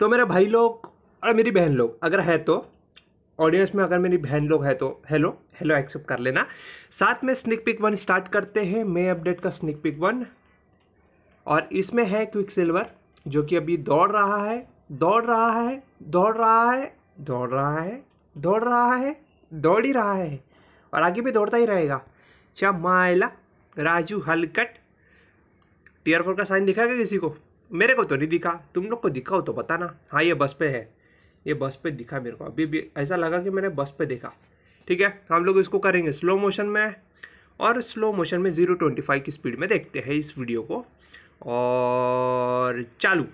तो मेरे भाई लोग और मेरी बहन लोग अगर है तो ऑडियंस में अगर मेरी बहन लोग है तो हेलो हेलो एक्सेप्ट कर लेना साथ में स्निक पिक वन स्टार्ट करते हैं मे अपडेट का स्निक पिक वन और इसमें है क्विक सिल्वर जो कि अभी दौड़ रहा है दौड़ रहा है दौड़ रहा है दौड़ रहा है दौड़ रहा है दौड़ ही रहा है और आगे भी दौड़ता ही रहेगा चमायला राजू हलकट टीयर फोर का साइन दिखाएगा किसी को मेरे को तो नहीं दिखा तुम लोग को दिखा हो तो बताना हाँ ये बस पे है ये बस पे दिखा मेरे को अभी भी ऐसा लगा कि मैंने बस पे देखा ठीक है हम लोग इसको करेंगे स्लो मोशन में और स्लो मोशन में ज़ीरो ट्वेंटी फाइव की स्पीड में देखते हैं इस वीडियो को और चालू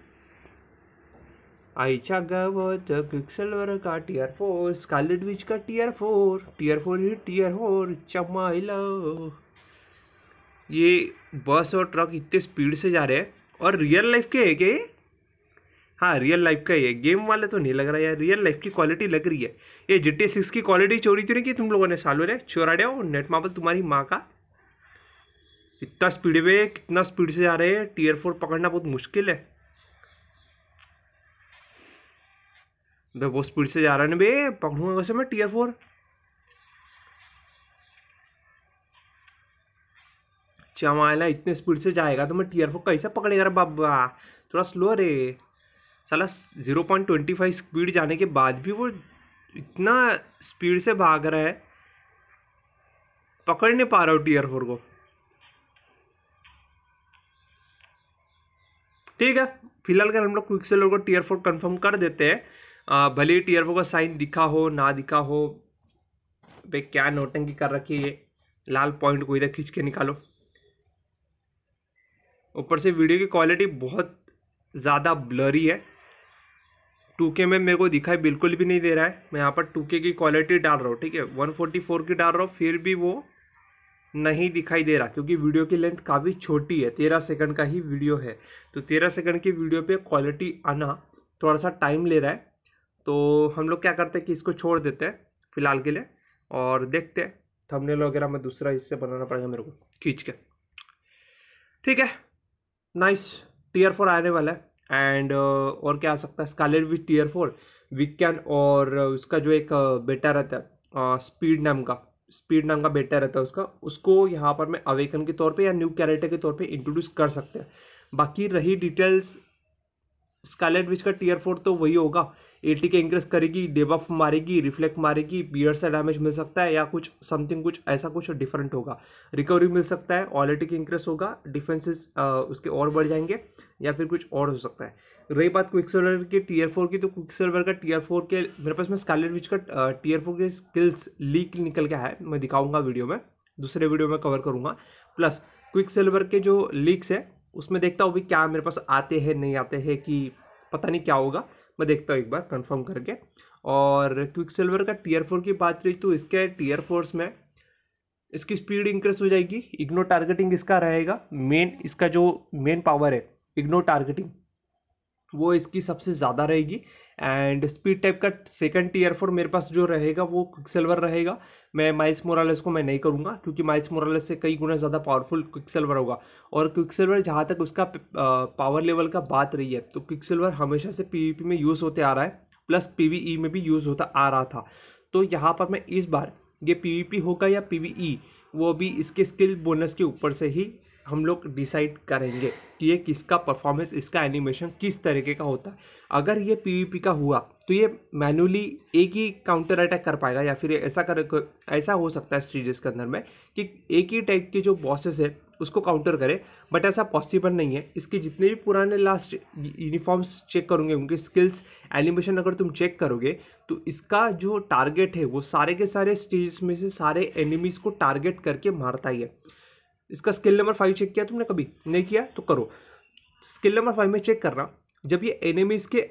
आई गवत पिक्सल का टीयर फोर स्कालेट विच का टीयर फोर टीयर फोर ही टीयर फोर चमाइला ये बस और ट्रक इतने स्पीड से जा रहे हैं और रियल लाइफ के है क्या ये हाँ रियल लाइफ का ही है गेम वाले तो नहीं लग रहा यार रियल लाइफ की क्वालिटी लग रही है ये जी टी सिक्स की क्वालिटी चोरी तो नहीं की तुम लोगों ने सालों ने चोरा डे नेट मापल तुम्हारी माँ का इतना स्पीड में कितना स्पीड से जा रहे हैं टीयर फोर पकड़ना बहुत मुश्किल है तो वो स्पीड से जा रहा है ना भाई पकड़ूंगा कैसे मैं टीयर फोर चमाला इतने स्पीड से जाएगा तो मैं टीयर फोर कैसे पकड़ेगा बाबा थोड़ा स्लो रे साला zero point twenty five speed जाने के बाद भी वो इतना स्पीड से भाग रहा है पकड़ नहीं पा रहा हूँ टीयर फोर को ठीक है फिलहाल अगर हम लोग क्विक सेलर को टीयर फोर कन्फर्म कर देते हैं भले ही टीयर फोर का साइन दिखा हो ना दिखा हो भाई क्या नोटंकी कर रखी है लाल पॉइंट को इधर खींच के निकालो ऊपर से वीडियो की क्वालिटी बहुत ज़्यादा ब्लरी है टू के में मेरे को दिखाई बिल्कुल भी नहीं दे रहा है मैं यहाँ पर टू के की क्वालिटी डाल रहा हूँ ठीक है वन फोर्टी फोर की डाल रहा हूँ फिर भी वो नहीं दिखाई दे रहा क्योंकि वीडियो की लेंथ काफ़ी छोटी है तेरह सेकंड का ही वीडियो है तो तेरह सेकंड की वीडियो पे क्वालिटी आना थोड़ा सा टाइम ले रहा है तो हम लोग क्या करते हैं कि इसको छोड़ देते हैं फ़िलहाल के लिए और देखते हैं थंबनेल वगैरह में दूसरा हिस्से बनाना पड़ेगा मेरे को खींच के ठीक है नाइस टीयर फोर आने वाला है एंड uh, और क्या आ सकता है Scarlet with tier four can और uh, उसका जो एक uh, बेटा रहता है स्पीड uh, नाम का स्पीड नाम का बेटा रहता है उसका उसको यहाँ पर मैं अवेकन के तौर पे या न्यू कैरेक्टर के तौर पे इंट्रोड्यूस कर सकते हैं बाकी रही डिटेल्स स्कारलेट विच का टीयर फोर तो वही होगा ए टी के इंक्रेस करेगी डेबफ मारेगी रिफ्लेक्ट मारेगी बियर से डैमेज मिल सकता है या कुछ समथिंग कुछ ऐसा कुछ डिफरेंट होगा रिकवरी मिल सकता है ऑल एटी के इंक्रेस होगा डिफेंसिस उसके और बढ़ जाएंगे या फिर कुछ और हो सकता है रही बात क्विक सिल्वर के टीयर फोर की तो क्विक सिल्वर का टीयर फोर के मेरे पास में स्कालेट विच का टीयर फोर के स्किल्स लीक निकल के है मैं दिखाऊंगा वीडियो में दूसरे वीडियो में कवर करूँगा प्लस क्विक सिल्वर के जो लीक्स है उसमें देखता हूँ भी क्या मेरे पास आते हैं नहीं आते हैं कि पता नहीं क्या होगा मैं देखता हूँ एक बार कंफर्म करके और क्विक सिल्वर का टीयर फोर की बात रही तो इसके टीयर फोर्स में इसकी स्पीड इंक्रीज हो जाएगी इग्नो टारगेटिंग इसका रहेगा मेन इसका जो मेन पावर है इग्नो टारगेटिंग वो इसकी सबसे ज़्यादा रहेगी एंड स्पीड टाइप का सेकंड टीयर फोर मेरे पास जो रहेगा वो क्विक सिल्वर रहेगा मैं माइल्स मोरालेस को मैं नहीं करूँगा क्योंकि माइल्स मोरालेस से कई गुना ज़्यादा पावरफुल क्विक सिल्वर होगा और क्विक सिल्वर जहाँ तक उसका पावर लेवल का बात रही है तो क्विक सिल्वर हमेशा से पी में यूज़ होते आ रहा है प्लस पी e में भी यूज़ होता आ रहा था तो यहाँ पर मैं इस बार ये पी होगा या पी e, वो भी इसके स्किल बोनस के ऊपर से ही हम लोग डिसाइड करेंगे कि ये किसका परफॉर्मेंस इसका एनिमेशन किस तरीके का होता है अगर ये पीवीपी का हुआ तो ये मैनुअली एक ही काउंटर अटैक कर पाएगा या फिर ऐसा कर ऐसा हो सकता है स्टेजेस के अंदर में कि एक ही टाइप के जो बॉसेस है उसको काउंटर करे बट ऐसा पॉसिबल नहीं है इसके जितने भी पुराने लास्ट यूनिफॉर्म्स चेक करूँगे उनके स्किल्स एनिमेशन अगर तुम चेक करोगे तो इसका जो टारगेट है वो सारे के सारे स्टेजेस में से सारे एनिमीज़ को टारगेट करके मारता ही है इसका स्किल नंबर फाइव चेक किया तुमने कभी नहीं किया तो करो स्किल नंबर फाइव में चेक करना जब ये एनिमीज़ के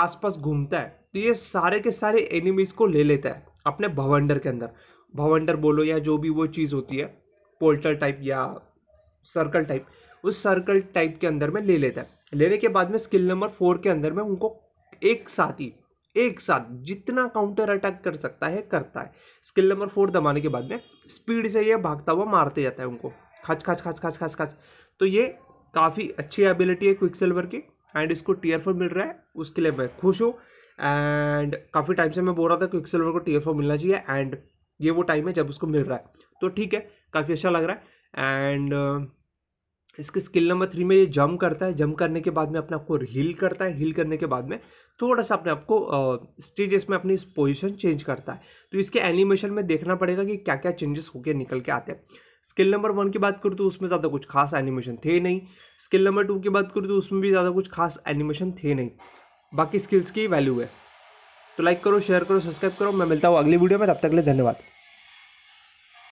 आसपास घूमता है तो ये सारे के सारे एनिमीज़ को ले लेता है अपने भवंडर के अंदर भवंडर बोलो या जो भी वो चीज़ होती है पोल्टर टाइप या सर्कल टाइप उस सर्कल टाइप के अंदर में ले लेता है लेने के बाद में स्किल नंबर फोर के अंदर में उनको एक साथ ही एक साथ जितना काउंटर अटैक कर सकता है करता है स्किल नंबर फोर दबाने के बाद में स्पीड से ये भागता हुआ मारते जाता है उनको खच खच खच खच खच खच तो ये काफ़ी अच्छी एबिलिटी है क्विक सिल्वर की एंड इसको टीयर फोर मिल रहा है उसके लिए मैं खुश हूँ एंड काफ़ी टाइम से मैं बोल रहा था क्विक सिल्वर को टीयर फोर मिलना चाहिए एंड ये वो टाइम है जब उसको मिल रहा है तो ठीक है काफ़ी अच्छा लग रहा है एंड इसके स्किल नंबर थ्री में ये जम करता है जम करने के बाद में अपने आप को हील करता है हील करने के बाद में थोड़ा सा अपने आप को स्टेजेस में अपनी पोजीशन चेंज करता है तो इसके एनिमेशन में देखना पड़ेगा कि क्या क्या चेंजेस होकर निकल के आते हैं स्किल नंबर वन की बात करूँ तो उसमें ज़्यादा कुछ खास एनिमेशन थे नहीं स्किल नंबर टू की बात करूँ तो उसमें भी ज़्यादा कुछ खास एनिमेशन थे नहीं बाकी स्किल्स की वैल्यू है तो लाइक करो शेयर करो सब्सक्राइब करो मैं मिलता हूँ अगली वीडियो में तब तक के लिए धन्यवाद